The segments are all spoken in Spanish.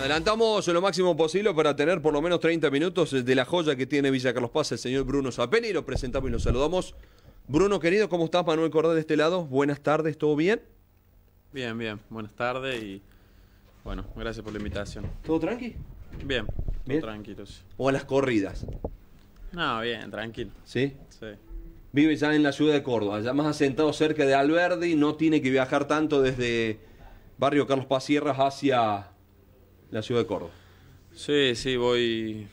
Adelantamos lo máximo posible para tener por lo menos 30 minutos de la joya que tiene Villa Carlos Paz, el señor Bruno Zapeni. Lo presentamos y lo saludamos. Bruno, querido, ¿cómo estás? Manuel Cordero de este lado. Buenas tardes, ¿todo bien? Bien, bien. Buenas tardes y bueno, gracias por la invitación. ¿Todo tranqui? Bien, bien. tranquilos. ¿O a las corridas? No, bien, tranquilo. ¿Sí? Sí. Vive ya en la ciudad de Córdoba, ya más asentado cerca de Alberdi, no tiene que viajar tanto desde barrio Carlos Paz Sierras hacia la ciudad de Córdoba. Sí, sí, voy,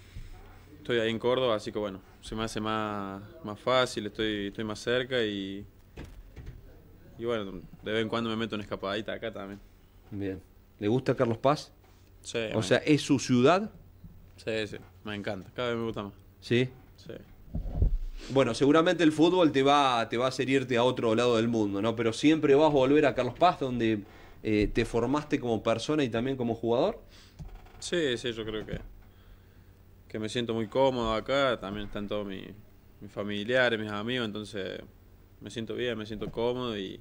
estoy ahí en Córdoba, así que bueno, se me hace más, fácil, estoy, estoy más cerca y, y bueno, de vez en cuando me meto en escapadita acá también. Bien. ¿Le gusta Carlos Paz? Sí. O sea, ¿es su ciudad? Sí, sí, me encanta, cada vez me gusta más. ¿Sí? Sí. Bueno, seguramente el fútbol te va, te va a hacer irte a otro lado del mundo, ¿no? Pero siempre vas a volver a Carlos Paz, donde eh, te formaste como persona y también como jugador. Sí, sí, yo creo que, que me siento muy cómodo acá. También están todos mis, familiares, mis amigos, entonces me siento bien, me siento cómodo y,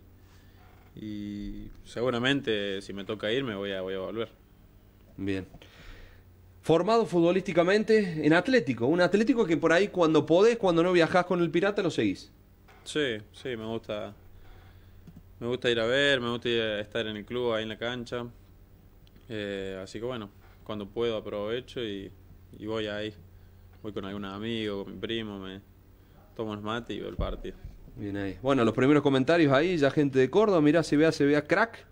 seguramente si me toca irme voy a, voy a volver. Bien. Formado futbolísticamente en Atlético, un Atlético que por ahí cuando podés, cuando no viajás con el Pirata, lo seguís. Sí, sí, me gusta. Me gusta ir a ver, me gusta estar en el club, ahí en la cancha. Eh, así que bueno, cuando puedo aprovecho y, voy ahí. Voy con algún amigo, con mi primo, me tomo un mate y veo el partido. Bien ahí. Bueno, los primeros comentarios ahí, ya gente de Córdoba, mirá, se vea, se vea crack.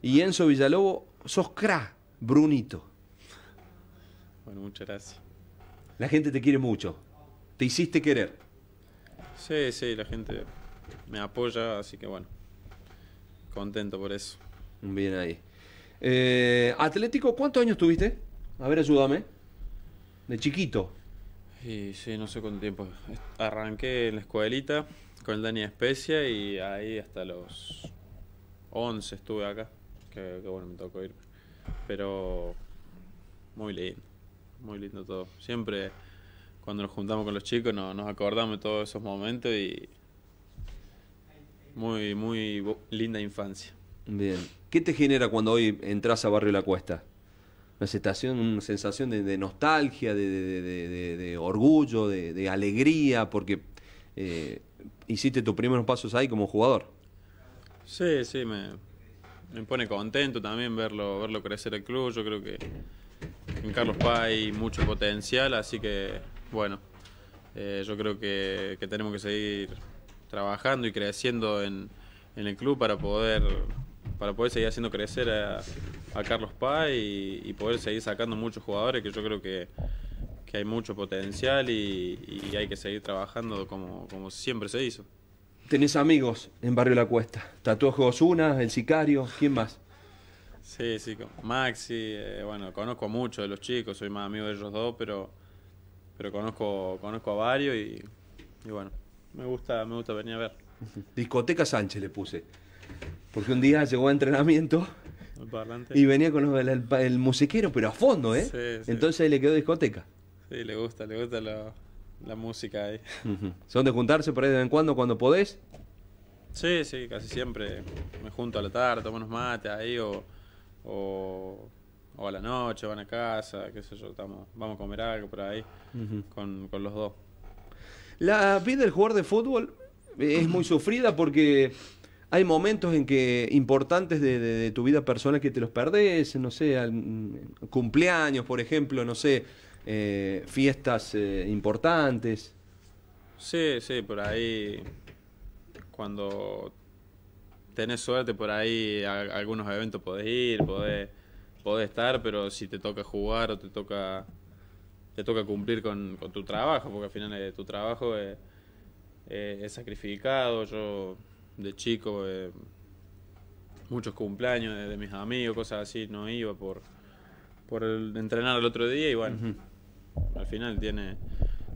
Y Enzo Villalobo, sos crack, Brunito. Bueno, muchas gracias. La gente te quiere mucho. Te hiciste querer. Sí, sí, la gente me apoya, así que bueno, contento por eso. Bien ahí. Eh, Atlético, ¿cuántos años tuviste? A ver, ayúdame. De chiquito. Y sí, no sé cuánto tiempo. Arranqué en la escuelita con el Dani Especia y ahí hasta los 11 estuve acá. Que, bueno, me tocó ir. Pero muy lindo, muy lindo todo. Siempre cuando nos juntamos con los chicos nos acordamos de todos esos momentos y muy, muy linda infancia. Bien. ¿Qué te genera cuando hoy entras a Barrio La Cuesta? Una sensación, una sensación de, nostalgia, de, orgullo, de, alegría, porque eh, hiciste tus primeros pasos ahí como jugador. Sí, sí, me, pone contento también verlo, verlo crecer el club. Yo creo que en Carlos Paz hay mucho potencial, así que, bueno, eh, yo creo que, que, tenemos que seguir trabajando y creciendo en, en el club para poder para poder seguir haciendo crecer a, Carlos Pa y, poder seguir sacando muchos jugadores que yo creo que, hay mucho potencial y, hay que seguir trabajando como, como siempre se hizo. Tenés amigos en Barrio La Cuesta. Tatuaje Osuna, El Sicario, ¿quién más? Sí, sí, Maxi, eh, bueno, conozco mucho de los chicos, soy más amigo de ellos dos, pero, pero conozco, conozco a varios y, y bueno, me gusta, me gusta venir a ver. Discoteca Sánchez le puse. Porque un día llegó a entrenamiento y venía con el, musiquero, pero a fondo, ¿eh? Entonces ahí le quedó discoteca. Sí, le gusta, le gusta la música ahí. ¿Son de juntarse por ahí de vez en cuando, cuando podés? Sí, sí, casi siempre me junto a la tarde, tomo unos mates ahí o, o, a la noche, van a casa, qué sé yo, estamos, vamos a comer algo por ahí con, con los dos. La vida del jugador de fútbol es muy sufrida porque hay momentos en que importantes de, tu vida personal que te los perdés, no sé, mm, cumpleaños, por ejemplo, no sé, eh, fiestas eh, importantes. Sí, sí, por ahí cuando tenés suerte, por ahí algunos eventos podés ir, podés, estar, pero si te toca jugar o te toca te toca cumplir con, tu trabajo, porque al final eh, tu trabajo es, es sacrificado, yo de chico, eh, muchos cumpleaños de, mis amigos, cosas así, no iba por, por entrenar el otro día y bueno, al final tiene,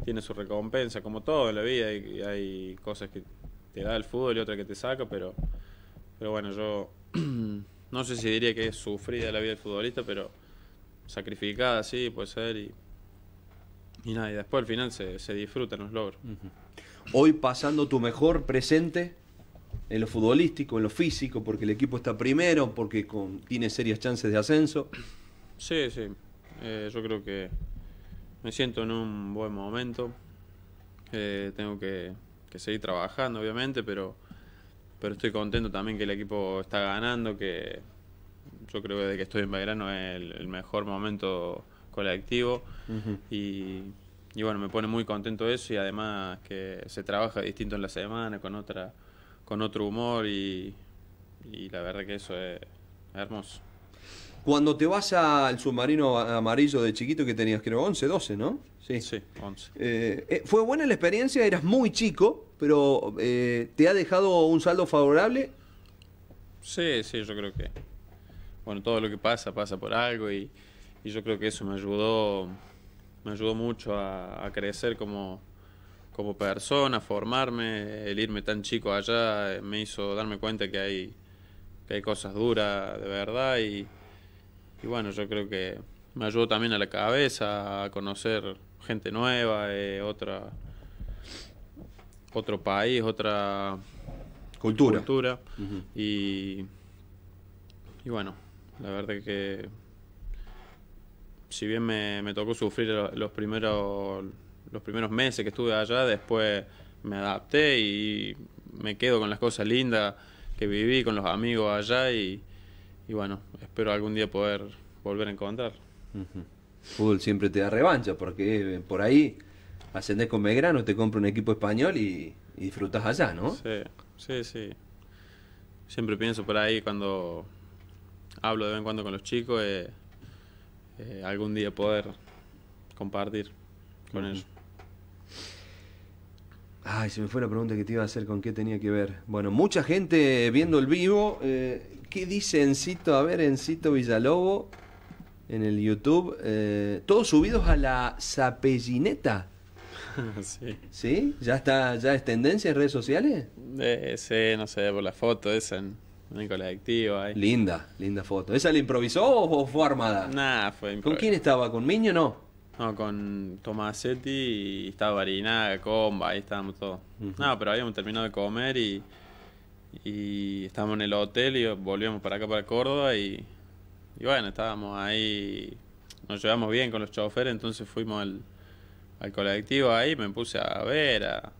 tiene su recompensa, como todo en la vida, hay, cosas que te da el fútbol y otras que te saca, pero, pero bueno, yo no sé si diría que es sufrida la vida del futbolista, pero sacrificada sí, puede ser y... nada, y después al final se, se disfrutan los logros. Hoy pasando tu mejor presente en lo futbolístico, en lo físico, porque el equipo está primero, porque tiene serias chances de ascenso. Sí, sí. Eh, yo creo que me siento en un buen momento. Eh, tengo que, seguir trabajando, obviamente, pero, pero estoy contento también que el equipo está ganando, que yo creo que desde que estoy en Belgrano es el, mejor momento colectivo. y, y bueno, me pone muy contento eso y además que se trabaja distinto en la semana, con otra con otro humor y, la verdad que eso es hermoso. Cuando te vas al submarino amarillo de chiquito que tenías, creo, 11, 12, ¿no? Sí, sí 11. Eh, eh, fue buena la experiencia, eras muy chico, pero eh, ¿te ha dejado un saldo favorable? Sí, sí, yo creo que. Bueno, todo lo que pasa, pasa por algo y, yo creo que eso me ayudó, me ayudó mucho a crecer como, como persona, formarme, el irme tan chico allá eh, me hizo darme cuenta que hay, que hay cosas duras de verdad y, y bueno, yo creo que me ayudó también a la cabeza, a conocer gente nueva, eh, otra, otro país, otra cultura. cultura. y, y bueno, la verdad que si bien me, me tocó sufrir los primeros los primeros meses que estuve allá, después me adapté y me quedo con las cosas lindas que viví, con los amigos allá y, bueno, espero algún día poder volver a encontrar. Fútbol siempre te da revancha porque eh, por ahí ascendés con Megrano, te compro un equipo español y, disfrutas allá, ¿no? Sí, sí, sí. Siempre pienso por ahí cuando hablo de vez en cuando con los chicos, eh, eh, algún día poder compartir con ellos. Ay, se me fue la pregunta que te iba a hacer con qué tenía que ver. Bueno, mucha gente viendo el vivo. Eh, ¿Qué dice Encito? A ver, Encito Villalobo en el YouTube. Eh, todos subidos a la zapellineta. sí. ¿Sí? ¿Ya está, ya es tendencia en redes sociales? Eh, sí, no sé, por la foto esa en, colectivo Linda, linda foto. ¿Esa la improvisó o, fue armada? Nah, fue improvisada. ¿Con quién estaba? ¿Con Miño no? No, con Tomasetti y estaba Barinaga, Comba, ahí estábamos todos. No, pero habíamos terminado de comer y, y estábamos en el hotel y volvíamos para acá, para Córdoba y, bueno, estábamos ahí, nos llevamos bien con los choferes, entonces fuimos al, colectivo ahí, me puse a ver a,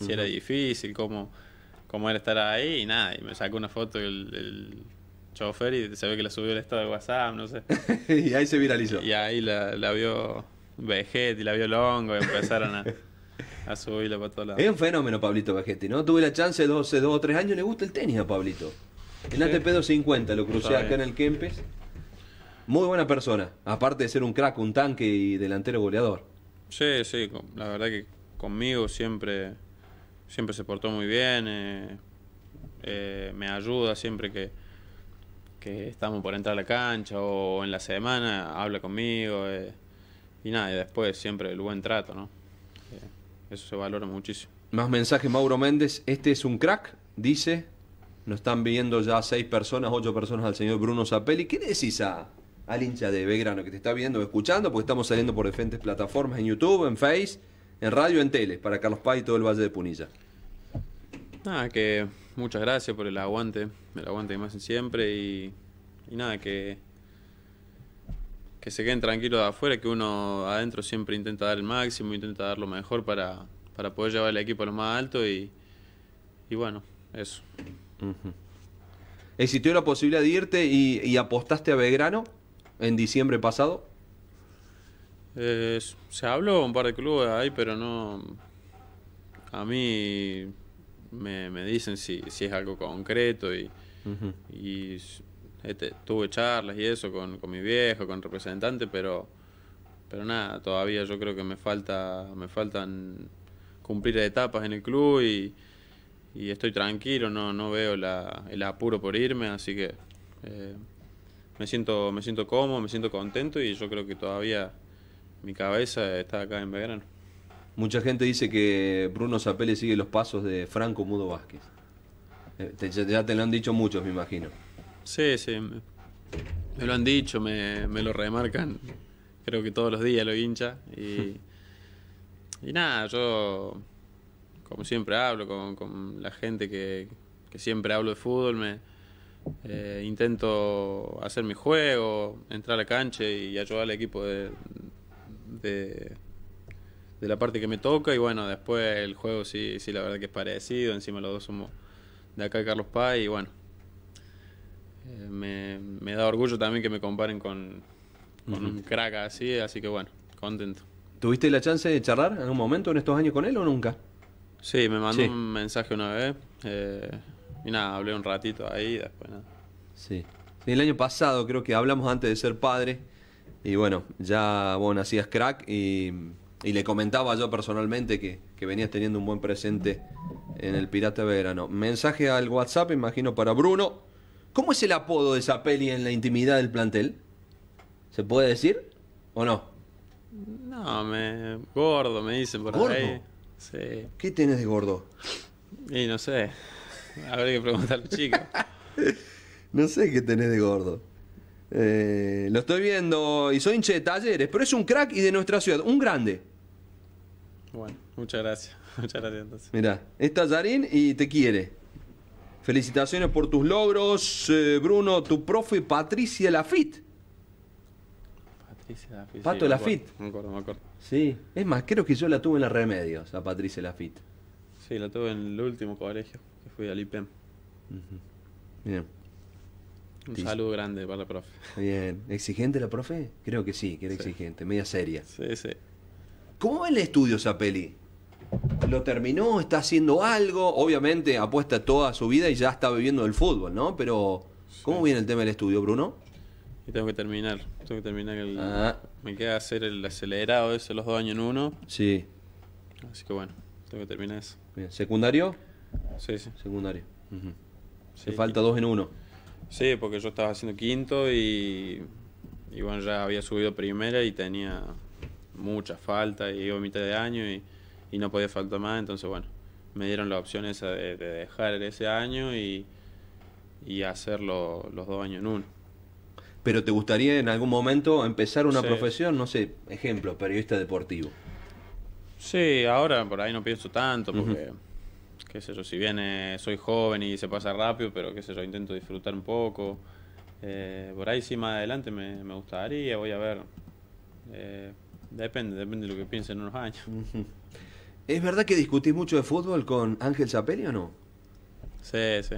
si era difícil, cómo, cómo era estar ahí y nada, y me sacó una foto del el chofer y se ve que la subió el estado de WhatsApp, no sé. y ahí se viralizó. Y ahí la, vio Vegetti, la vio Longo y empezaron a, a subirla para todos lados. Es un fenómeno Pablito Vegetti, ¿no? Tuve la chance de hace dos o tres años, le gusta el tenis a Pablito. En ATP 250 lo crucé acá en el Kempes. Muy buena persona, aparte de ser un crack, un tanque y delantero goleador. Sí, sí, la verdad que conmigo siempre, siempre se portó muy bien, eh, eh, me ayuda siempre que, que estamos por entrar a la cancha o en la semana, habla conmigo. Eh, y nada, y después siempre el buen trato, ¿no? Eh, eso se valora muchísimo. Más mensajes, Mauro Méndez. Este es un crack, dice. Nos están viendo ya seis personas, ocho personas al señor Bruno Zapelli. ¿Qué decís a, al hincha de Begrano que te está viendo escuchando? Porque estamos saliendo por diferentes plataformas, en YouTube, en Face, en radio, en tele, para Carlos Pay y todo el Valle de Punilla. Nada, que muchas gracias por el aguante, el aguante que me siempre y, nada, que, que se queden tranquilos de afuera, que uno adentro siempre intenta dar el máximo, intenta dar lo mejor para, para poder llevar el equipo a lo más alto y, y bueno, eso. ¿Existió la posibilidad de irte y, apostaste a Belgrano en diciembre pasado? Eh, se habló un par de clubes ahí, pero no... A mí me, me dicen si, si, es algo concreto y, este, tuve charlas y eso con, con, mi viejo, con representante, pero, pero nada, todavía yo creo que me, falta, me faltan cumplir etapas en el club y, estoy tranquilo, no, no veo el apuro por irme, así que eh, me, siento, me siento cómodo, me siento contento y yo creo que todavía mi cabeza está acá en verano Mucha gente dice que Bruno Zapele sigue los pasos de Franco Mudo Vázquez. Eh, ya te lo han dicho muchos, me imagino. Sí, sí. Me, lo han dicho, me, lo remarcan. Creo que todos los días lo hincha. Y, nada, yo, como siempre hablo con, la gente que, siempre hablo de fútbol, me, eh, intento hacer mi juego, entrar a la cancha y ayudar al equipo de, de de la parte que me toca y bueno, después el juego sí, sí, la verdad que es parecido, encima los dos somos de acá de Carlos Paz y bueno, eh, me, da orgullo también que me comparen con, con un crack así, así que bueno, contento. ¿Tuviste la chance de charlar en algún momento en estos años con él o nunca? Sí, me mandó un mensaje una vez eh, y nada, hablé un ratito ahí y después nada. Sí. sí, el año pasado creo que hablamos antes de ser padre y bueno, ya vos nacías crack y y le comentaba yo personalmente que, venías teniendo un buen presente en el Pirata Verano. Mensaje al WhatsApp, imagino, para Bruno. ¿Cómo es el apodo de esa peli en la intimidad del plantel? ¿Se puede decir o no? No, me... gordo me dicen por ¿Gordo? Sí. ¿Qué tienes de gordo? Y no sé. Habría que preguntarle, chico. no sé qué tenés de gordo. Eh, lo estoy viendo y soy hinche de talleres, pero es un crack y de nuestra ciudad, un grande. Bueno, muchas gracias. Muchas gracias entonces. Mirá, está y te quiere. Felicitaciones por tus logros, eh, Bruno, tu profe Patricia Lafitte. Patricia Lafitte. Pato Lafitte. me acuerdo, me acuerdo. Sí, es más, creo que yo la tuve en la Remedios, a Patricia Lafitte. Sí, la tuve en el último colegio, que fui al IPEM. Bien. Un saludo grande para la profe. Bien. ¿Exigente la profe? Creo que sí, que era exigente, media seria. Sí, sí. ¿Cómo va el estudio esa peli? ¿Lo terminó? ¿Está haciendo algo? Obviamente apuesta toda su vida y ya está viviendo del fútbol, ¿no? Pero, ¿cómo viene el tema del estudio, Bruno? Y tengo que terminar. Tengo que terminar el. Ah. Me queda hacer el acelerado ese los dos años en uno. Sí. Así que bueno, tengo que terminar eso. Bien. ¿Secundario? Sí, sí. Secundario. Se falta dos en uno. Sí, porque yo estaba haciendo quinto y, y bueno, ya había subido primera y tenía mucha falta y iba mitad de año y, no podía faltar más, entonces bueno, me dieron la opción esa de, dejar ese año y, y hacerlo los dos años en uno. Pero te gustaría en algún momento empezar una profesión, no sé, ejemplo, periodista deportivo. Sí, ahora por ahí no pienso tanto porque, qué sé yo, si bien soy joven y se pasa rápido, pero qué sé yo, intento disfrutar un poco. Eh, por ahí sí más adelante me, me gustaría, voy a ver eh, Depende, depende de lo que piensen en unos años. ¿Es verdad que discutís mucho de fútbol con Ángel Zapelli o no? Sí, sí.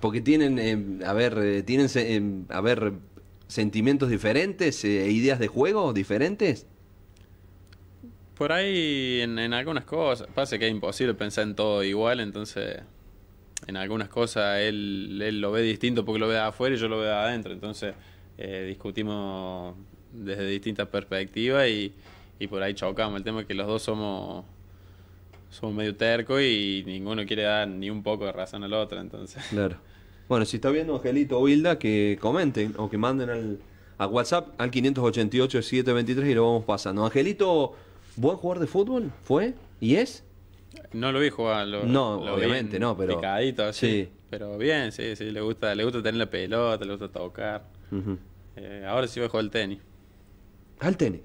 Porque tienen, eh, a ver, eh, tienen, eh, a ver, sentimientos diferentes, ideas de juego diferentes. Por ahí en, algunas cosas, pasa que es imposible pensar en todo igual, entonces en algunas cosas él, lo ve distinto porque lo ve afuera y yo lo veo adentro, entonces discutimos desde distintas perspectivas y, por ahí chocamos. El tema es que los dos somos, somos medio terco y ninguno quiere dar ni un poco de razón al otro, entonces. Claro. Bueno, si está viendo Angelito o Hilda que comenten o que manden al, a WhatsApp al 588-723 y lo vamos pasando. Angelito, buen jugador de fútbol, ¿fue? ¿Y es? No lo vi jugar. no, obviamente, no, pero... así. Pero bien, sí, sí, le gusta, le gusta tener la pelota, le gusta tocar. Eh, ahora sí voy a jugar el tenis. ¿Al tenis?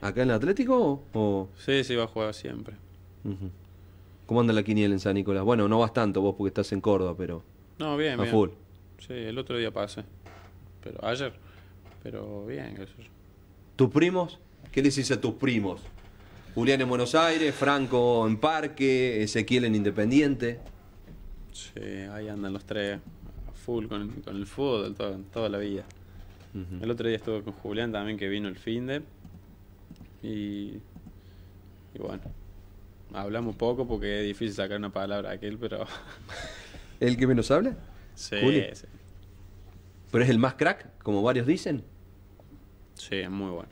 ¿Acá en el Atlético o...? Sí, sí, va a jugar siempre. ¿Cómo anda la quiniela en San Nicolás? Bueno, no vas tanto vos porque estás en Córdoba, pero... No, bien, a full. Sí, el otro día pasé. Pero ayer, pero bien. Eso. ¿Tus primos? ¿Qué le decís a tus primos? Julián en Buenos Aires, Franco en Parque, Ezequiel en Independiente. Sí, ahí andan los tres, full con, el fútbol toda la vida. El otro día estuve con Julián también que vino el fin de. Y, y bueno, hablamos poco porque es difícil sacar una palabra a aquel, pero... ¿El que menos habla? Sí, ¿Pero es el más crack, como varios dicen? Sí, es muy bueno.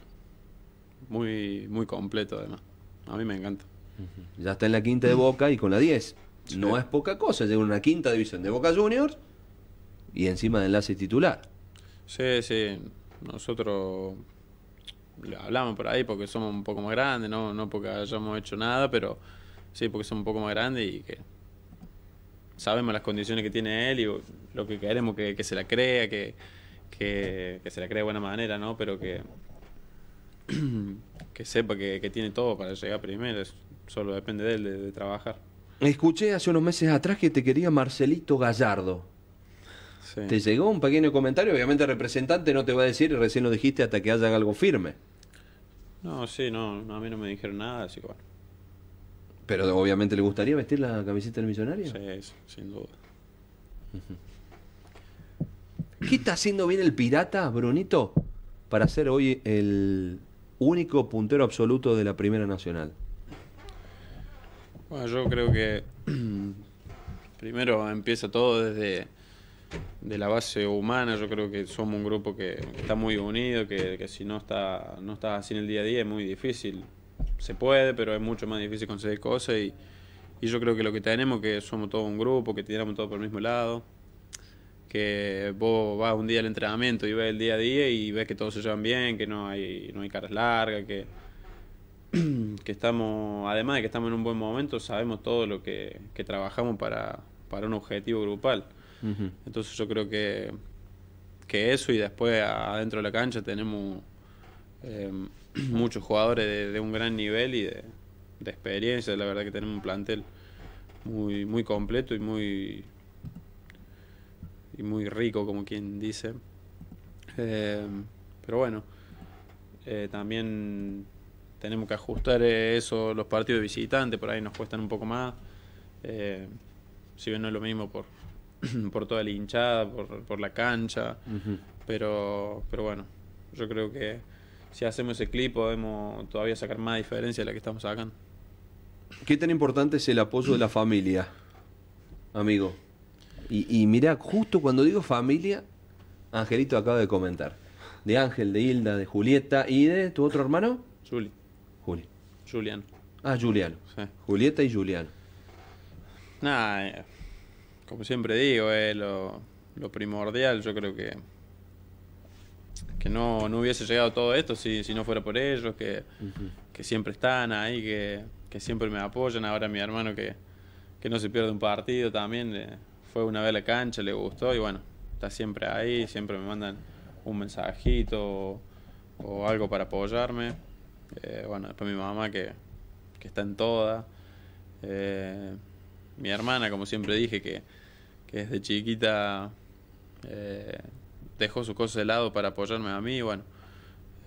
Muy, muy completo además. A mí me encanta. Ya está en la quinta de Boca y con la 10. No es poca cosa, llega una quinta división de Boca Juniors y encima de enlace titular. Sí, sí. Nosotros hablamos por ahí porque somos un poco más grandes, no, no porque hayamos hecho nada, pero sí, porque somos un poco más grandes y que sabemos las condiciones que tiene él y lo que queremos que, se la crea, que, se la crea de buena manera, ¿no? Pero que, que sepa que, tiene todo para llegar primero, solo depende de él, de trabajar. Escuché hace unos meses atrás que te quería Marcelito Gallardo. Te llegó un pequeño comentario, obviamente el representante no te va a decir, recién lo dijiste hasta que haya algo firme. No, sí, no, a mí no me dijeron nada, así que bueno. Pero obviamente le gustaría vestir la camiseta del millonario. sí sin duda. ¿Qué está haciendo bien el pirata, Brunito, para ser hoy el único puntero absoluto de la Primera Nacional? Bueno, yo creo que primero empieza todo desde de la base humana, yo creo que somos un grupo que está muy unido, que, si no está no así en el día a día es muy difícil. Se puede, pero es mucho más difícil conseguir cosas y, yo creo que lo que tenemos que somos todo un grupo, que tiramos todo por el mismo lado, que vos vas un día al entrenamiento y ves el día a día y ves que todos se llevan bien, que no hay, no hay caras largas, que, que estamos, además de que estamos en un buen momento, sabemos todo lo que, que trabajamos para, para un objetivo grupal. Entonces yo creo que, que eso y después adentro de la cancha tenemos em, muchos jugadores de, un gran nivel y de, experiencia. La verdad que tenemos un plantel muy, muy completo y muy, y muy rico, como quien dice. Em, pero bueno, eh, también tenemos que ajustar eh, eso, los partidos de visitante, por ahí nos cuestan un poco más. Eh, si bien no es lo mismo por, por toda la hinchada, por, la cancha. pero, pero bueno, yo creo que si hacemos ese clip podemos todavía sacar más diferencia de la que estamos sacando. ¿Qué tan importante es el apoyo de la familia, amigo? Y, y mirá, justo cuando digo familia, Angelito acaba de comentar. De Ángel, de Hilda, de Julieta y de tu otro hermano? Juli. Juli. Julián Ah, Julián Julieta y julián Nah, eh, como siempre digo, eh, lo, lo, primordial, yo creo que que no, no hubiese llegado todo esto si, si no fuera por ellos, que, que siempre están ahí, que, que, siempre me apoyan. Ahora mi hermano que, que no se pierde un partido también, eh, fue una vez a la cancha, le gustó y bueno, está siempre ahí, siempre me mandan un mensajito o, algo para apoyarme. Eh, bueno, después mi mamá que, que está en toda mi hermana, como siempre dije, que, que desde chiquita eh, dejó sus cosas de lado para apoyarme a mí. Bueno,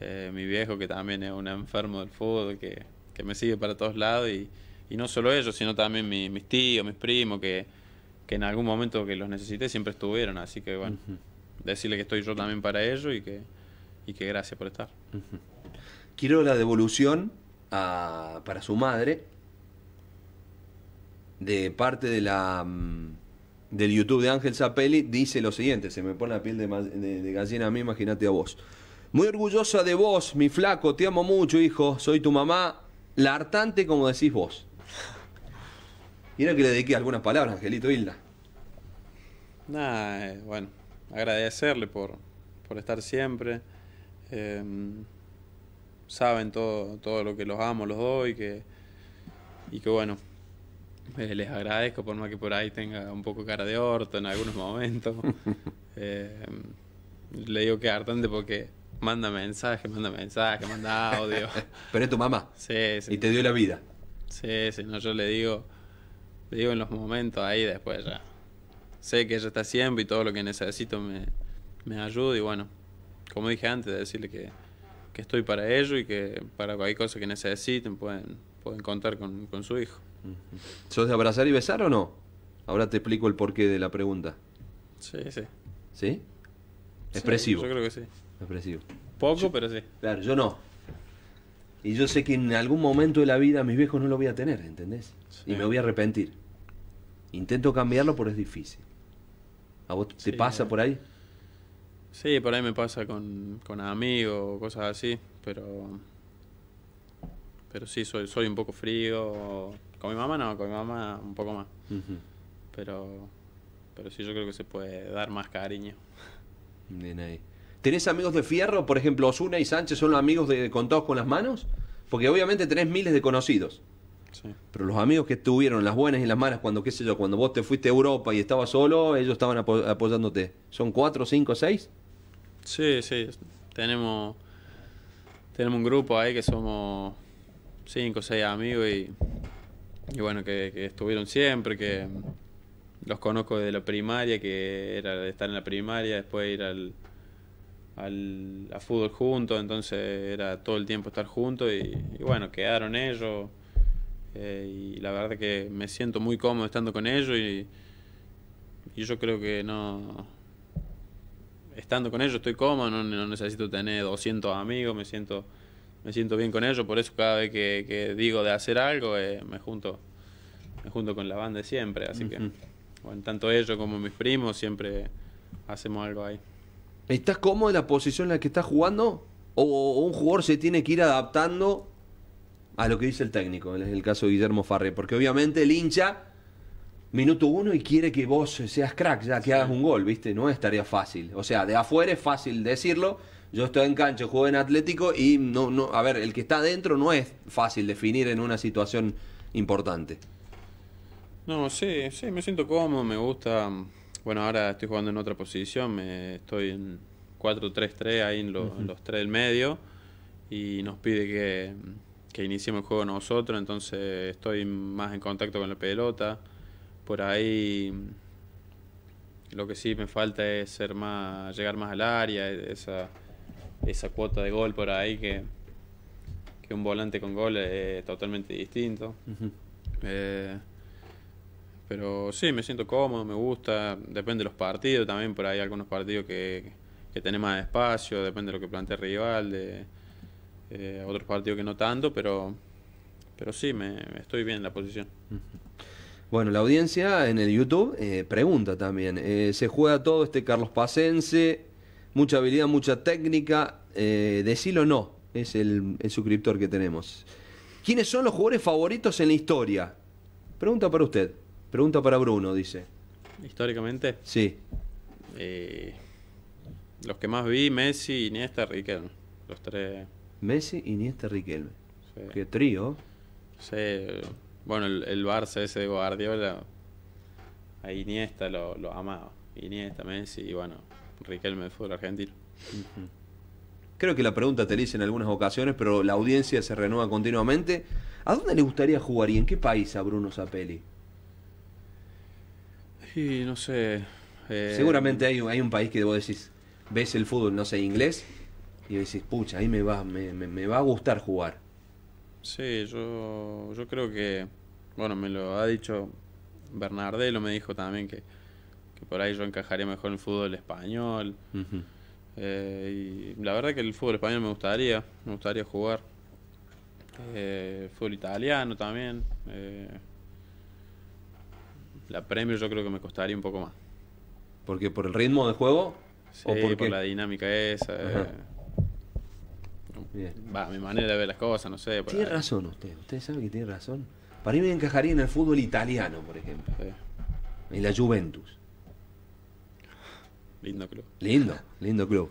eh, mi viejo, que también es un enfermo del fútbol, que, me sigue para todos lados. Y, no solo ellos, sino también mis tíos, mis primos, que, en algún momento que los necesité siempre estuvieron. Así que bueno, decirle que estoy yo también para ellos y que, y que gracias por estar. Quiero la devolución para su madre de parte de la mm, del YouTube de Ángel Zapelli dice lo siguiente, se me pone la piel de, gallina a mí, imagínate a vos. Muy orgullosa de vos, mi flaco, te amo mucho, hijo, soy tu mamá, la hartante como decís vos. Mira que le dediqué algunas palabras, Angelito Hilda. Nada, eh, bueno, agradecerle por, por estar siempre. Em, saben todo, todo lo que los amo, los doy, que, y que bueno, eh, les agradezco, por más que por ahí tenga un poco cara de orto en algunos momentos. Eh, le digo que hartante porque manda mensaje, manda mensaje, manda audio. Pero es tu mamá. Sí, sí. Y te dio la vida. Sí, sí, no, yo le digo, le digo en los momentos ahí después ya. Sé que ella está siempre y todo lo que necesito me, me ayuda y bueno, como dije antes, decirle que, que estoy para ello y que para cualquier cosa que necesiten pueden, pueden contar con, con su hijo. ¿Sos de abrazar y besar o no? Ahora te explico el porqué de la pregunta. Sí, sí. ¿Sí? Expresivo. yo creo que sí. Expresivo. Poco, pero sí. Claro, yo no. Y yo sé que en algún momento de la vida mis viejos no lo voy a tener, ¿entendés? Y me voy a arrepentir. Intento cambiarlo, pero es difícil. ¿A vos te pasa por ahí? Sí, por ahí me pasa con, con amigos, cosas así, pero. Pero sí, soy, soy un poco frío. Con mi mamá no, con mi mamá un poco más. Pero pero sí yo creo que se puede dar más cariño. ¿Tenés amigos de fierro? Por ejemplo, Osuna y Sánchez son los amigos de contados con las manos. Porque obviamente tenés miles de conocidos. Sí. Pero los amigos que tuvieron, las buenas y las malas, cuando qué sé yo, cuando vos te fuiste a Europa y estabas solo, ellos estaban apoyándote. ¿Son cuatro, cinco, seis? Sí, sí. Tenemos, tenemos un grupo ahí que somos cinco, seis amigos y y bueno, que, estuvieron siempre, que los conozco desde la primaria, que era estar en la primaria, después ir al, al a fútbol juntos, entonces era todo el tiempo estar juntos y, bueno, quedaron ellos eh, y la verdad que me siento muy cómodo estando con ellos y, yo creo que no... Estando con ellos estoy cómodo, no necesito tener 200 amigos, me siento me siento bien con ellos, por eso cada vez que, digo de hacer algo eh, me junto me junto con la banda siempre, así que bueno, tanto ellos como mis primos siempre hacemos algo ahí. ¿Estás cómodo en la posición en la que estás jugando? ¿O, un jugador se tiene que ir adaptando a lo que dice el técnico? En el caso de Guillermo Farre porque obviamente el hincha, minuto uno y quiere que vos seas crack, ya que hagas un gol, ¿viste? No estaría fácil. O sea, de afuera es fácil decirlo, yo estoy en cancha, juego en Atlético y no, no, a ver, el que está adentro no es fácil definir en una situación importante. No, sí, sí, me siento cómodo, me gusta. Bueno, ahora estoy jugando en otra posición, me, estoy en 4-3-3 ahí en, los tres del medio y nos pide que, que iniciemos el juego nosotros, entonces estoy más en contacto con la pelota. Por ahí lo que sí me falta es ser más, llegar más al área, esa esa cuota de gol por ahí que, que un volante con gol es totalmente distinto. Eh, pero sí, me siento cómodo, me gusta. Depende de los partidos también, por ahí algunos partidos que, que tenés más espacio, depende de lo que plantea el rival, de eh, otros partidos que no tanto, pero, pero sí, me, estoy bien en la posición. Bueno, la audiencia en el YouTube eh, pregunta también, ¿se juega todo este Carlos Pacense mucha habilidad, mucha técnica. Eh, Decirlo o no, es el, suscriptor que tenemos. ¿Quiénes son los jugadores favoritos en la historia? Pregunta para usted. Pregunta para Bruno, dice. ¿Históricamente? Sí. Eh, los que más vi, Messi, Iniesta, Riquelme. Los tres. Messi, Iniesta, Riquelme. Sí. Qué trío. Sí. Bueno, el, Barça ese de Guardiola, a Iniesta lo, lo amaba. Iniesta, Messi, y bueno, Riquelme de fútbol argentino. Creo que la pregunta te la hice en algunas ocasiones, pero la audiencia se renueva continuamente. ¿A dónde le gustaría jugar y en qué país a Bruno Zapelli? Y no sé. Eh, Seguramente hay, un país que vos decís, ves el fútbol, no sé, inglés, y decís, pucha, ahí me va, me, va a gustar jugar. Sí, yo, yo creo que, bueno, me lo ha dicho Bernardelo, me dijo también que, que por ahí yo encajaría mejor en el fútbol español. Eh, y la verdad que el fútbol español me gustaría, me gustaría jugar. Eh, fútbol italiano también. Eh, la Premier yo creo que me costaría un poco más. ¿Por ¿Por el ritmo de juego? Sí, por, la dinámica esa. mi manera de ver las cosas, no sé. Tiene razón usted, usted sabe que tiene razón. Para mí me encajaría en el fútbol italiano, por ejemplo. En la Juventus. Lindo club. Lindo, lindo club.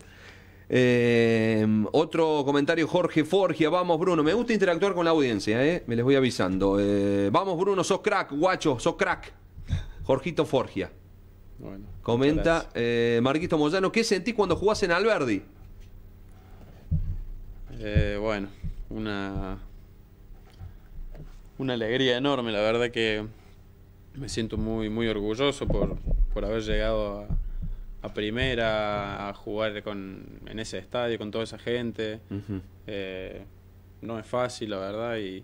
Eh, otro comentario, Jorge Forgia. Vamos, Bruno. Me gusta interactuar con la audiencia, eh. Me les voy avisando. Eh, vamos, Bruno, sos crack, guacho, sos crack. Jorgito Forgia. Comenta Marquito Moyano, ¿qué sentís cuando jugás en Alberdi? bueno, una, una alegría enorme. La verdad que me siento muy, muy orgulloso por, por haber llegado a a primera, a jugar con, en ese estadio con toda esa gente. Eh, no es fácil, la verdad, y,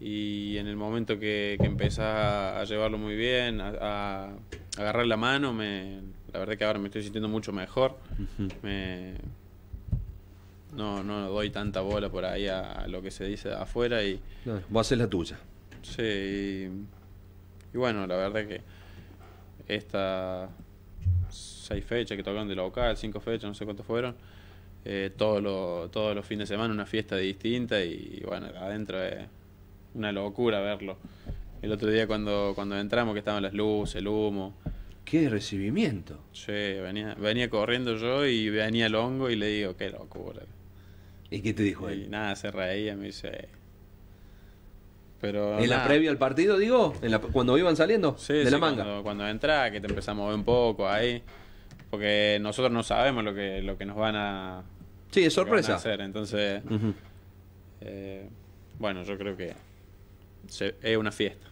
y en el momento que, que empezás a, llevarlo muy bien, a, agarrar la mano, me, la verdad que ahora me estoy sintiendo mucho mejor. me, no, doy tanta bola por ahí a, lo que se dice afuera y... va vos haces la tuya. Sí, y, y bueno, la verdad que esta seis fechas que tocaron de local, cinco fechas, no sé cuántos fueron. Eh, todos los todos los fines de semana una fiesta distinta y, bueno, adentro una locura verlo. El otro día cuando, cuando entramos que estaban las luces, el humo. ¡Qué recibimiento! Sí, venía, venía corriendo yo y venía el hongo y le digo, qué locura. ¿Y qué te dijo él? nada, se reía, me dice, ¿En la previa al partido, digo? ¿Cuando iban saliendo? de la manga. Cuando, entra, que te empezamos a mover un poco ahí. Porque nosotros no sabemos lo que, lo que nos van a. Sí, es sorpresa. Hacer. Entonces. Eh, bueno, yo creo que es una fiesta.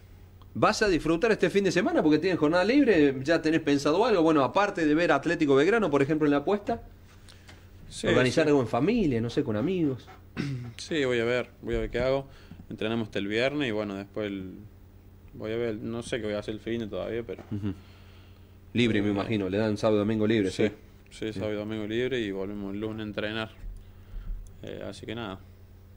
¿Vas a disfrutar este fin de semana? Porque tienes jornada libre. ¿Ya tenés pensado algo? Bueno, aparte de ver Atlético Belgrano, por ejemplo, en la apuesta. Sí, organizar algo en familia, no sé, con amigos. Sí, voy a ver, voy a ver qué hago. Entrenamos hasta el viernes y bueno, después voy a ver, no sé qué voy a hacer el fin todavía, pero... Libre, me eh, imagino, le dan sábado domingo libre, sí. Sí, sábado y domingo libre y volvemos el lunes a entrenar. Eh, así que nada,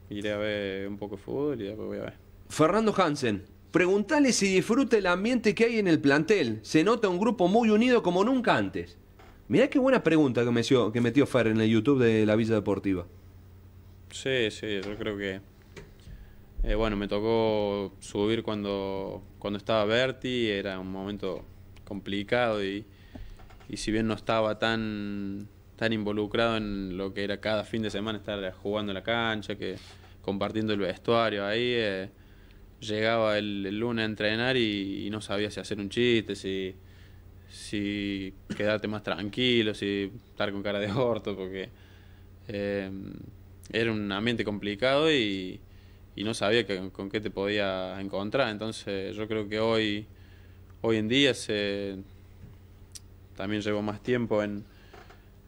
iré a ver un poco de fútbol y después voy a ver. Fernando Hansen, preguntale si disfruta el ambiente que hay en el plantel. Se nota un grupo muy unido como nunca antes. Mirá qué buena pregunta que, que metió Fer en el YouTube de la Villa Deportiva. Sí, sí, yo creo que eh, bueno, me tocó subir cuando, cuando estaba Berti, era un momento complicado y, si bien no estaba tan, tan involucrado en lo que era cada fin de semana estar jugando en la cancha, que compartiendo el vestuario ahí, eh, llegaba el, lunes a entrenar y, no sabía si hacer un chiste, si, si quedarte más tranquilo, si estar con cara de orto, porque eh, era un ambiente complicado y y no sabía con qué te podía encontrar. Entonces yo creo que hoy, hoy en día se, también llevo más tiempo en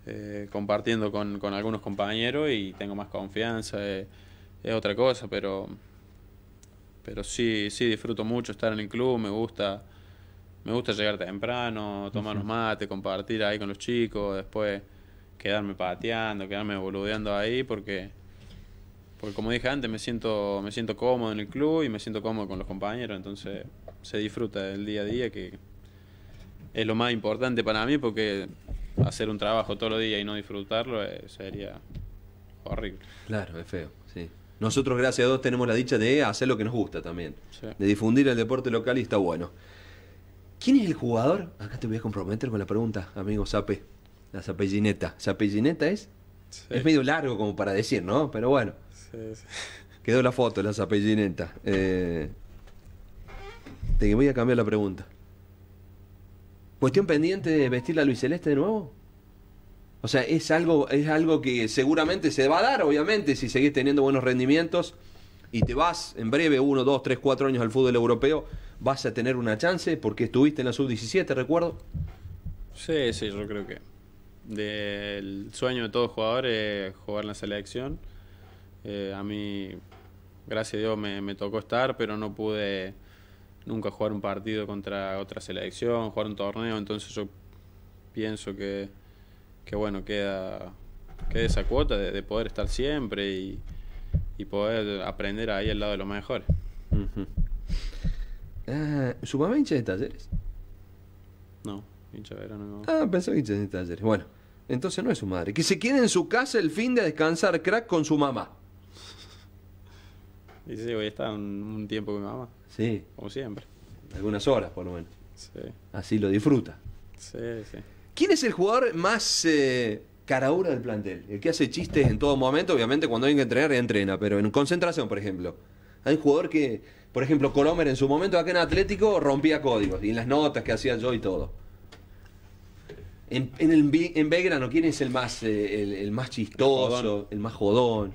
eh, compartiendo con, algunos compañeros y tengo más confianza. Eh, es otra cosa, pero, pero sí, sí disfruto mucho estar en el club, me gusta. Me gusta llegar temprano, tomar unos mates, compartir ahí con los chicos, después quedarme pateando, quedarme boludeando ahí, porque porque como dije antes, me siento, me siento cómodo en el club y me siento cómodo con los compañeros, entonces se disfruta del día a día, que es lo más importante para mí, porque hacer un trabajo todos los días y no disfrutarlo eh, sería horrible. Claro, es feo, sí. Nosotros, gracias a Dios, tenemos la dicha de hacer lo que nos gusta también, de difundir el deporte local y está bueno. ¿Quién es el jugador? Acá te voy a comprometer con la pregunta, amigo Sape. La zapellineta. ¿Sapellineta es? Es medio largo como para decir, ¿no? Pero bueno. Quedó la foto, la zapellineta. Eh, te voy a cambiar la pregunta. ¿Cuestión pendiente de vestir la Luis Celeste de nuevo? O sea, es algo, es algo que seguramente se va a dar, obviamente, si seguís teniendo buenos rendimientos y te vas en breve, uno, dos, tres, cuatro años al fútbol europeo, vas a tener una chance porque estuviste en la sub-17, recuerdo. Sí, sí, yo creo que del sueño de todo jugador es jugar en la selección. Eh, a mí, gracias a Dios, me, tocó estar, pero no pude nunca jugar un partido contra otra selección, jugar un torneo, entonces yo pienso que, que bueno, queda, queda esa cuota de, poder estar siempre y, poder aprender ahí al lado de los mejores. Uh ah, -huh. de talleres? No. Ah, pensó que hincha de talleres. Bueno, entonces no es su madre. Que se quede en su casa el fin de descansar crack con su mamá. Dice, sí, voy a estar un, tiempo con mi mamá. Sí. Como siempre. Algunas horas, por lo menos. Sí. Así lo disfruta. Sí, sí. ¿Quién es el jugador más eh, caraura del plantel? El que hace chistes en todo momento, obviamente cuando hay que entrenar, entrena, pero en concentración, por ejemplo. Hay un jugador que, por ejemplo, Colomer en su momento acá en Atlético rompía códigos y en las notas que hacía yo y todo. En, en, el, en Belgrano, ¿quién es el más, eh, el, más chistoso, el más jodón?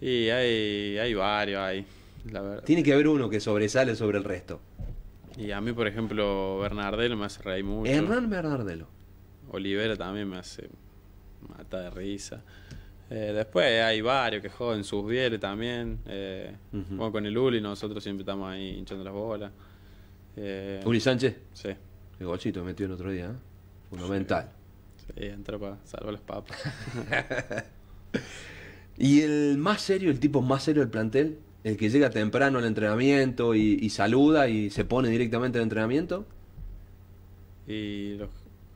Y hay, hay varios, hay. Tiene que haber uno que sobresale sobre el resto. Y a mí, por ejemplo, Bernardelo me hace reír mucho. Hernán Bernardelo. Olivera también me hace mata de risa. Eh, después hay varios que joden sus bieles también. Eh, con el Uli nosotros siempre estamos ahí hinchando las bolas. Eh, ¿Uli Sánchez? Sí. El golcito metió el otro día, Fundamental. Sí, entra para salvar los papas. y el más serio, el tipo más serio del plantel, el que llega temprano al entrenamiento y, saluda y se pone directamente al entrenamiento. Y los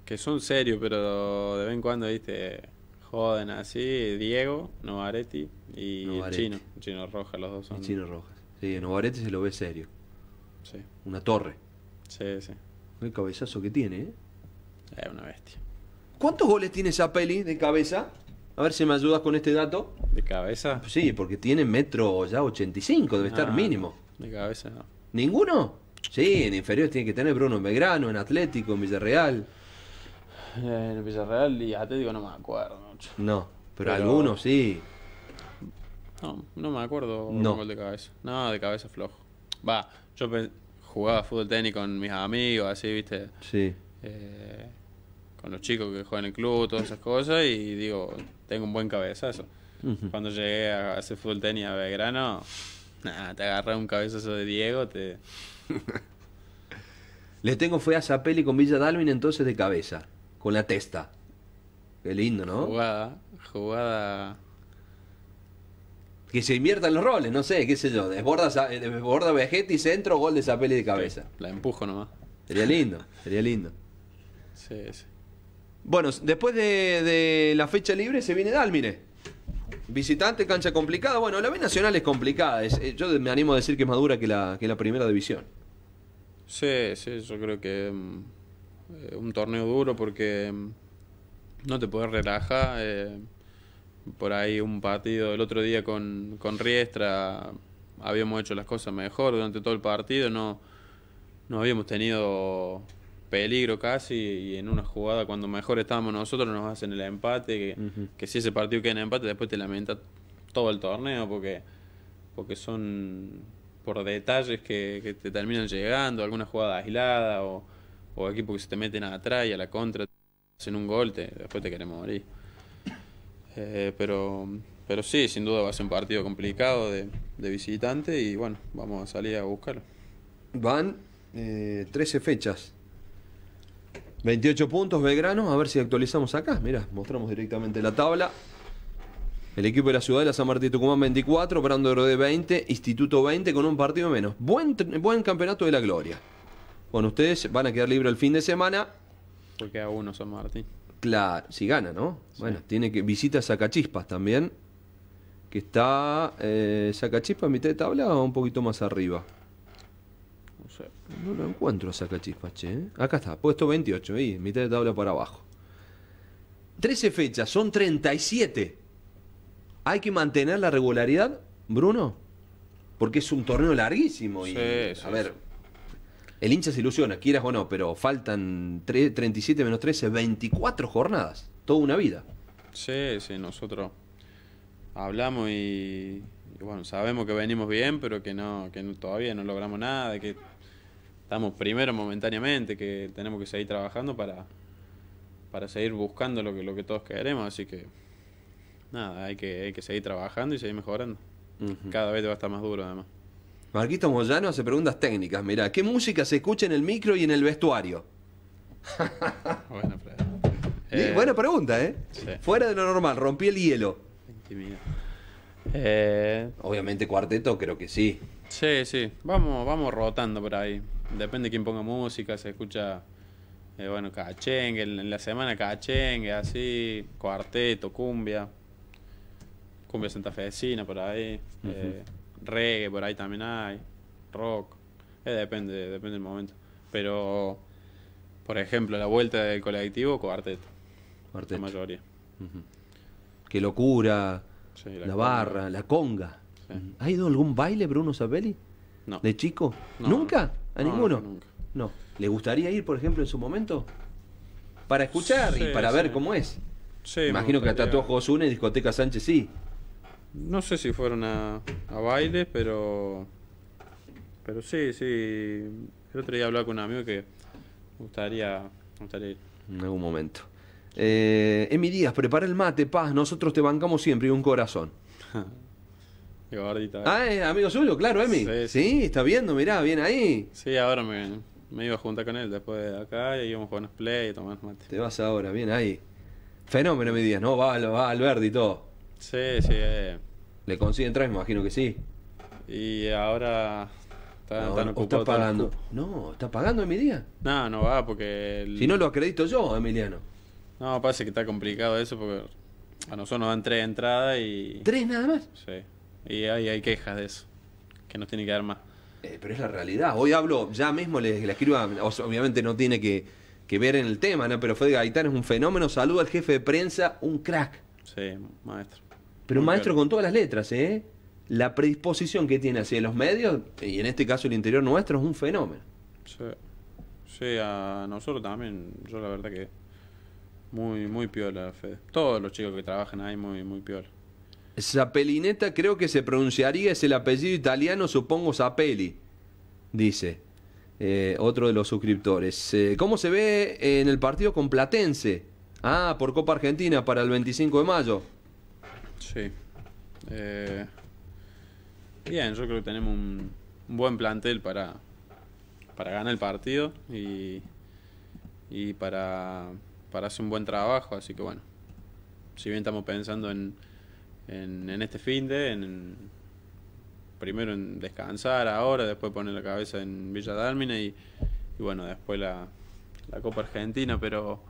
que son serios, pero de vez en cuando, viste, joden así, Diego, Novaretti y Chino, Chino roja los dos son. Chino Rojas. Sí, Novaretti se lo ve serio. Sí. Una torre. Sí, sí. El cabezazo que tiene, ¿eh? Es una bestia. ¿Cuántos goles tiene esa peli de cabeza? A ver si me ayudas con este dato. ¿De cabeza? Sí, porque tiene metro ya 85, debe estar ah, mínimo. De cabeza no. ¿Ninguno? Sí, en inferior tiene que tener Bruno en Belgrano, en Atlético, en Villarreal. Eh, en Villarreal y Atlético no me acuerdo. No, pero, algunos sí. No, no me acuerdo un gol de cabeza. No, de cabeza flojo. Va, yo jugaba fútbol técnico con mis amigos, así, viste. Sí. Eh, con los chicos que juegan en el club, todas esas cosas, y digo, tengo un buen cabezazo. Cuando llegué a hacer fútbol tenis a Belgrano, te agarré un cabezazo de Diego, te... Le tengo fue a Zapelli con Villa Dalvin entonces de cabeza, con la testa. Qué lindo, ¿no? Jugada, jugada que se inviertan los roles, no sé, qué sé yo. Desborda, eh, desborda Vegetti, centro, gol de Zapelli de cabeza. La empujo nomás. Sería lindo, sería lindo. Sí, sí. Bueno, después de, la fecha libre se viene Dalmine. Visitante, cancha complicada. Bueno, la B Nacional es complicada. Eh, yo me animo a decir que es más dura que la, primera división. Sí, sí, yo creo que mm, eh, un torneo duro porque mm, no te puedes relajar. Eh, por ahí un partido el otro día con, Riestra habíamos hecho las cosas mejor durante todo el partido. No, no habíamos tenido peligro casi y en una jugada cuando mejor estábamos nosotros nos hacen el empate, que, si ese partido queda en empate después te lamenta todo el torneo porque, porque son por detalles que, te terminan llegando, alguna jugada aislada o, o equipos que se te meten atrás y a la contra hacen un gol, después te queremos morir. Eh, pero, pero sí, sin duda va a ser un partido complicado de, de visitante y bueno, vamos a salir a buscarlo. Van eh, 13 fechas 28 puntos Belgrano, a ver si actualizamos acá. Mirá, mostramos directamente la tabla. El equipo de la Ciudad de la San Martín Tucumán 24, Brando de 20, Instituto 20 con un partido menos. Buen, buen campeonato de la gloria. Bueno, ustedes van a quedar libres el fin de semana. Porque a uno San Martín. Claro, si gana, ¿no? Bueno, tiene que visita Sacachispas también. Que está eh, Sacachispas en mitad de tabla o un poquito más arriba. No lo encuentro saca chispache ¿eh? Acá está, puesto 28, y mitad de tabla para abajo. 13 fechas, son 37. Hay que mantener la regularidad, Bruno, porque es un torneo larguísimo. Y, a ver, el hincha se ilusiona, quieras o no, pero faltan 37 menos 13, 24 jornadas, toda una vida. Sí, sí, nosotros hablamos y, bueno, sabemos que venimos bien, pero que no, que todavía no logramos nada, que estamos primero momentáneamente, que tenemos que seguir trabajando para, para seguir buscando lo que, lo que todos queremos, así que nada, hay que, seguir trabajando y seguir mejorando. Cada vez va a estar más duro además. Marquito Moyano hace preguntas técnicas, mira, ¿qué música se escucha en el micro y en el vestuario? Buena pregunta. Eh, buena pregunta, ¿eh? Fuera de lo normal, rompí el hielo. Eh, Obviamente cuarteto creo que sí. Sí, sí, vamos, vamos rotando por ahí depende quién ponga música, se escucha, eh, bueno, chengue, en la semana cachengue, así, cuarteto, cumbia, cumbia santafesina por ahí, eh, reggae por ahí también hay, rock, eh, depende, depende del momento. Pero, por ejemplo, la vuelta del colectivo, cuarteto, cuarteto. la mayoría. Qué locura, la, barra, la conga. ¿Ha ido algún baile, Bruno Sabelli? No. ¿De chico? ¿Nunca? ¿A ninguno? No. ¿Le gustaría ir, por ejemplo, en su momento? Para escuchar y para ver cómo es. Sí, Imagino que hasta todos une y Discoteca Sánchez sí. No sé si fueron a, bailes, pero. Pero sí, sí. El otro día hablaba con un amigo que me gustaría, ir. En algún momento. Eh, Emi Díaz, prepara el mate, paz. Nosotros te bancamos siempre y un corazón. Eh. Ah, amigo suyo, claro, Emi. Sí, está viendo, mirá, bien ahí. Sí, ahora me, iba a juntar con él después de acá y íbamos a jugar play y tomar mate. Te vas ahora, bien ahí. Fenómeno, mi día, ¿no? Va, va verde y todo. Sí, sí. Eh. ¿Le consiguen tres? Me imagino que sí. Y ahora Está, no, está pagando. No, está pagando Emiliano. No, no va porque. Si no lo acredito yo, Emiliano. No, parece que está complicado eso porque a nosotros nos dan tres entradas y. ¿Tres nada más? Sí. Y hay, hay quejas de eso, que no tiene que dar más. Eh, pero es la realidad. Hoy hablo, ya mismo le escribo, obviamente no tiene que, ver en el tema, ¿no? Pero Fede Gaitán es un fenómeno. Saluda al jefe de prensa, un crack. Sí, maestro. Pero un maestro con todas las letras, ¿eh? La predisposición que tiene hacia los medios, y en este caso el interior nuestro, es un fenómeno. Sí. Sí, a nosotros también. Yo la verdad que muy, muy piola, Fede. Todos los chicos que trabajan ahí, muy, muy piola. Zapelineta creo que se pronunciaría, es el apellido italiano, supongo Zapelli, dice eh, otro de los suscriptores. Eh, ¿Cómo se ve en el partido con Platense? Ah, por Copa Argentina para el 25 de mayo. Sí. Eh, bien, yo creo que tenemos un, buen plantel para, para ganar el partido y, y para, para hacer un buen trabajo, así que bueno, si bien estamos pensando en en, este fin de, primero en descansar ahora, después poner la cabeza en Villa Dálmine y, bueno, después la, Copa Argentina, pero,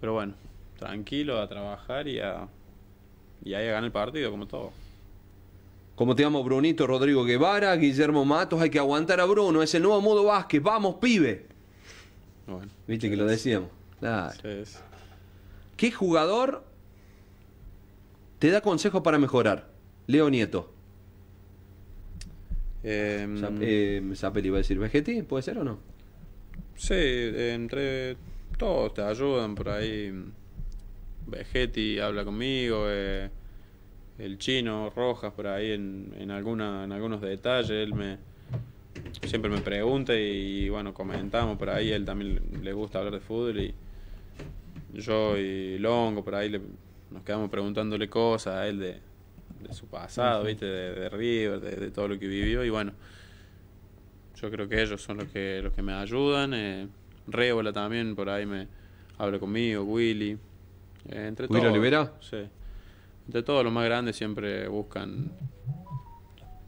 pero bueno, tranquilo a trabajar y a, y ahí a ganar el partido como todo. Como te llamo, Brunito, Rodrigo Guevara, Guillermo Matos, hay que aguantar a Bruno, es el nuevo modo Vázquez, vamos, pibe. Viste que lo decíamos. Claro. ¿Qué jugador te da consejos para mejorar. Leo Nieto. Em, eh, va a decir Vegeti, ¿puede ser o no? Sí, entre todos te ayudan por ahí. Vegeti habla conmigo, el chino, Rojas por ahí en, alguna, en algunos detalles, él me siempre me pregunta y, y, bueno, comentamos por ahí, él también le gusta hablar de fútbol y yo y Longo por ahí le nos quedamos preguntándole cosas a él de, su pasado, ¿viste? De, River, de, todo lo que vivió. Y bueno, yo creo que ellos son los que, los que me ayudan. Eh, Rébola también, por ahí me habla conmigo, Willy. Eh, entre ¿Willy Olivera? Sí. Entre todos los más grandes siempre buscan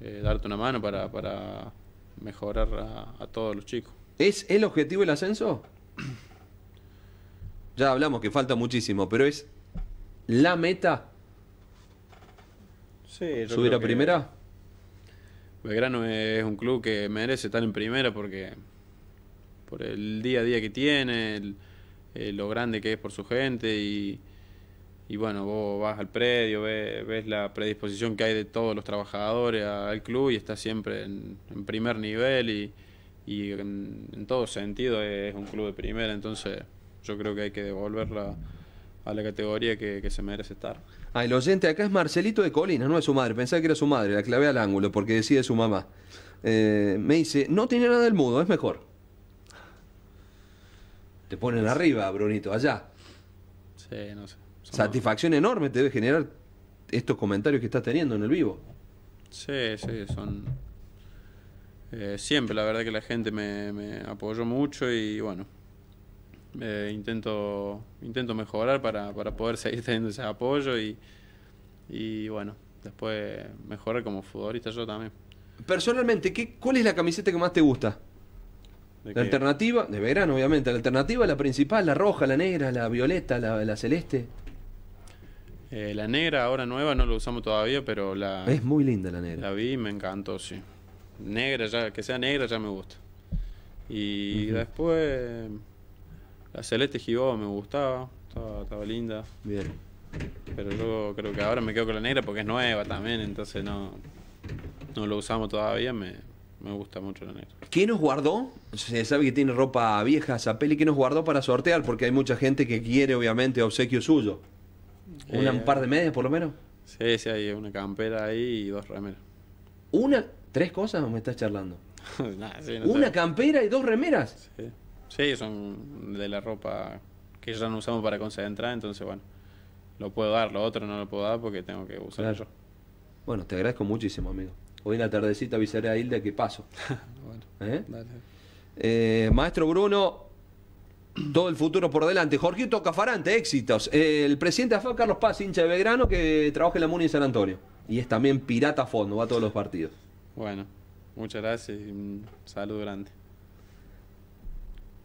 eh, darte una mano para, mejorar a, a, todos los chicos. ¿Es el objetivo el ascenso? ya hablamos que falta muchísimo, pero es la meta? Sí, ¿Subir a primera? Belgrano es un club que merece estar en primera porque por el día a día que tiene, eh, lo grande que es por su gente y, y bueno, vos vas al predio, ves, la predisposición que hay de todos los trabajadores al club y está siempre en, primer nivel y, y en, en, todo sentido es un club de primera, entonces yo creo que hay que devolverla a la categoría que, se merece estar. Ah, el oyente acá es Marcelito de Colinas, no es su madre. Pensaba que era su madre, la clave al ángulo porque decide su mamá. Eh, me dice, no tiene nada del mudo, es mejor. Te ponen arriba, Brunito, allá. Sí, no sé. Satisfacción enorme te debe generar estos comentarios que estás teniendo en el vivo. Sí, sí, son... Eh, siempre la verdad que la gente me apoyó mucho y bueno, eh, intento, intento mejorar para, para, poder seguir teniendo ese apoyo y, y bueno, después mejorar como futbolista yo también. Personalmente, ¿qué, ¿cuál es la camiseta que más te gusta? la alternativa, de verano obviamente, la alternativa, la principal, la roja, la negra, la violeta, la, celeste. Eh, la negra, ahora nueva, no la usamos todavía, pero la... Es muy linda la negra. La vi y me encantó, sí. Negra, ya, que sea negra ya me gusta. Y después la celeste Gibó me gustaba, estaba, linda. Bien. Pero luego creo que ahora me quedo con la negra porque es nueva también, entonces no, no lo usamos todavía, me, gusta mucho la negra. ¿Qué nos guardó? Se sabe que tiene ropa vieja esa peli, ¿qué nos guardó para sortear? Porque hay mucha gente que quiere obviamente obsequio suyo. Eh, ¿Un par de medias por lo menos? Sí, sí, hay una campera ahí y dos remeras. ¿Una? ¿Tres cosas o me estás charlando? ¿Una campera y dos remeras? Sí. Sí, son de la ropa que ya no usamos para concentrar, entonces bueno, lo puedo dar, lo otro no lo puedo dar porque tengo que usarlo Bueno, te agradezco muchísimo, amigo. Hoy en la tardecita avisaré a Hilda que paso. bueno, ¿Eh? ¿Eh? Maestro Bruno, todo el futuro por delante. Jorgito Cafarante, éxitos. el presidente de Carlos Paz, hincha de Belgrano, que trabaja en la MUNI en San Antonio. Y es también pirata a fondo, va a todos los partidos. Bueno, muchas gracias y un saludo grande.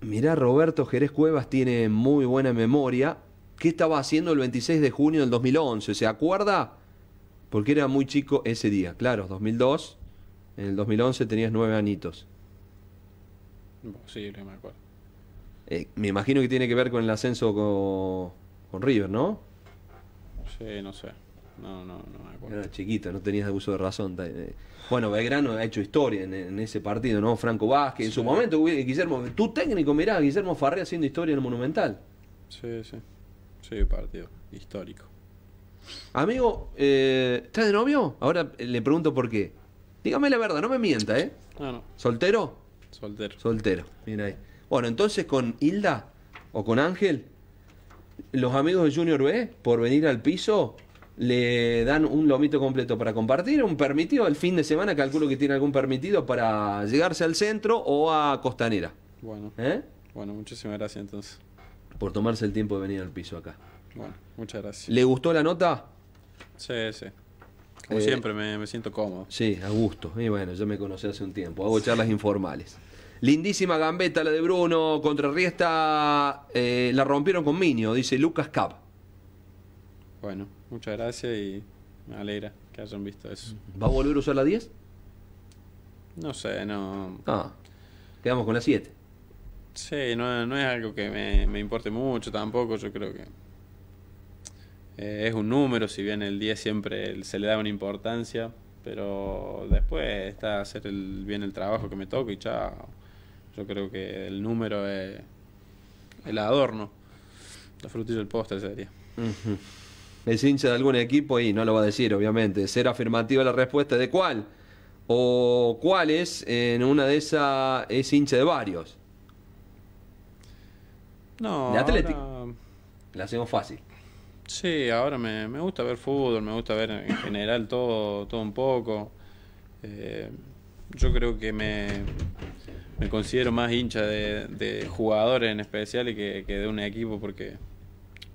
Mirá, Roberto Jerez Cuevas tiene muy buena memoria. ¿Qué estaba haciendo el 26 de junio del 2011? ¿Se acuerda? Porque era muy chico ese día. Claro, 2002. En el 2011 tenías nueve anitos. Sí, me acuerdo. Eh, me imagino que tiene que ver con el ascenso con, con River, ¿no? Sí, no sé. No, no, no Era chiquito, no tenías abuso de razón. Eh, bueno, Belgrano ha hecho historia en, ese partido, ¿no? Franco Vázquez, en su momento, Guillermo, tu técnico, mirá, Guillermo Farré haciendo historia en el Monumental. Sí, sí. Sí, partido histórico. Amigo, eh, ¿estás de novio? Ahora eh, le pregunto por qué. Dígame la verdad, no me mienta, ¿eh? No, no. ¿Soltero? Soltero. Soltero, mira ahí. Bueno, entonces con Hilda o con Ángel, los amigos de Junior B, por venir al piso, le dan un lomito completo para compartir, un permitido. El fin de semana calculo que tiene algún permitido para llegarse al centro o a Costanera. Bueno. ¿Eh? Bueno, muchísimas gracias entonces. Por tomarse el tiempo de venir al piso acá. Bueno, muchas gracias. ¿Le gustó la nota? Sí, sí. Como eh, siempre, me, siento cómodo. Sí, a gusto. Y bueno, yo me conocí hace un tiempo. Hago charlas informales. Lindísima gambeta la de Bruno. Contra eh, la rompieron con Minio, dice Lucas Cap. Bueno. Muchas gracias y me alegra que hayan visto eso. va a volver a usar la 10? No sé, no. Ah, quedamos con la 7. Sí, no, no es algo que me, importe mucho tampoco, yo creo que eh, es un número, si bien el 10 siempre se le da una importancia, pero después está hacer el, bien el trabajo que me toca y chao. Yo creo que el número es el adorno, la frutilla del postre sería es hincha de algún equipo y no lo va a decir, obviamente. Ser afirmativa la respuesta de cuál o cuál es... en una de esas es hincha de varios. No. De Atlético. La hacemos fácil. Sí, ahora me, gusta ver fútbol, me gusta ver en general todo, todo un poco. Eh, yo creo que me, me considero más hincha de, de jugadores en especial y que de un equipo porque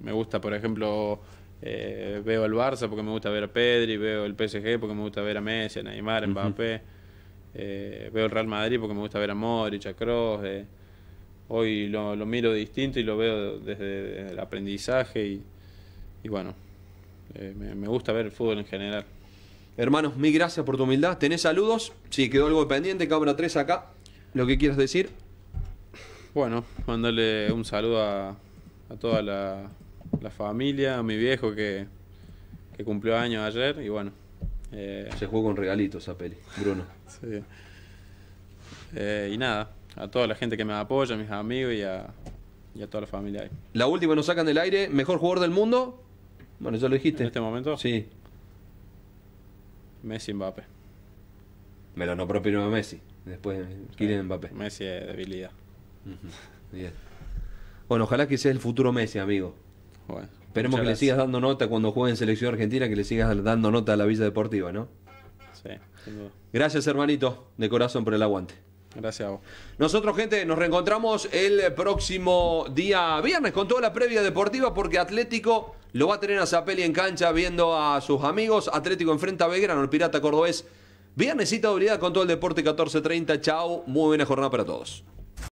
me gusta, por ejemplo, eh, veo el Barça porque me gusta ver a Pedri, veo el PSG porque me gusta ver a Messi, a Neymar, a Mbappé. Eh, veo el Real Madrid porque me gusta ver a Modric, a eh. Hoy lo, miro distinto y lo veo desde, el aprendizaje y, bueno, me, gusta ver el fútbol en general. Hermanos, mil gracias por tu humildad. ¿Tenés saludos? Si quedó algo pendiente, cámara tres acá. Lo que quieras decir. Bueno, mandarle un saludo a toda la, la familia, mi viejo que, que cumplió años ayer y bueno. Eh, Se jugó con regalitos a peli, Bruno. sí. Eh, y nada, a toda la gente que me apoya, a mis amigos y a, toda la familia La última nos sacan del aire, mejor jugador del mundo. Bueno, ya lo dijiste. ¿En este momento? Sí. Messi Mbappé. Me lo propino a Messi, después Kylian Mbappé. Messi es debilidad. Bien. Bueno, ojalá que sea el futuro Messi, amigo esperemos que le sigas dando nota cuando juegue en selección argentina, que le sigas dando nota a la Villa Deportiva, ¿no? Sí, Gracias, hermanito, de corazón por el aguante. Gracias a vos. Nosotros, gente, nos reencontramos el próximo día viernes con toda la previa deportiva porque Atlético lo va a tener a Zapelli en cancha viendo a sus amigos. Atlético enfrenta a Belgrano, el Pirata Cordobés. Viernesita de habilidad con todo el deporte 14.30. Chao, muy buena jornada para todos.